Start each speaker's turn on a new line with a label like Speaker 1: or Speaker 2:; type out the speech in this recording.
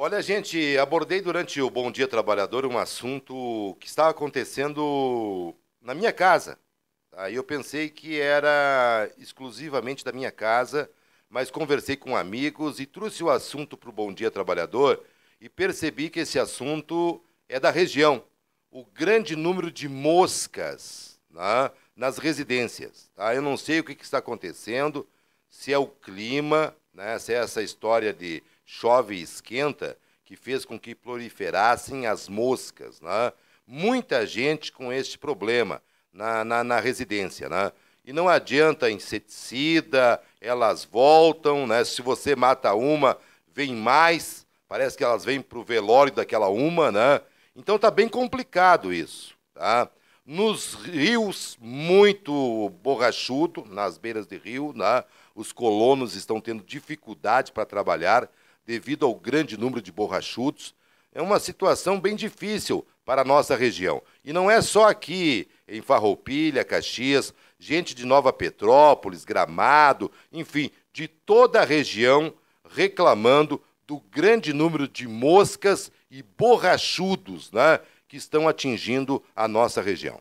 Speaker 1: Olha, gente, abordei durante o Bom Dia Trabalhador um assunto que estava acontecendo na minha casa. Aí eu pensei que era exclusivamente da minha casa, mas conversei com amigos e trouxe o assunto para o Bom Dia Trabalhador e percebi que esse assunto é da região. O grande número de moscas né, nas residências. Tá? Eu não sei o que, que está acontecendo, se é o clima, né? se é essa história de chove e esquenta que fez com que proliferassem as moscas. Né? Muita gente com este problema na, na, na residência. Né? E não adianta inseticida, elas voltam, né? se você mata uma, vem mais, parece que elas vêm para o velório daquela uma. Né? Então está bem complicado isso. Tá? nos rios muito borrachudo, nas beiras de rio, né? os colonos estão tendo dificuldade para trabalhar devido ao grande número de borrachudos. É uma situação bem difícil para a nossa região. E não é só aqui, em Farroupilha, Caxias, gente de Nova Petrópolis, Gramado, enfim, de toda a região reclamando do grande número de moscas e borrachudos, né? que estão atingindo a nossa região.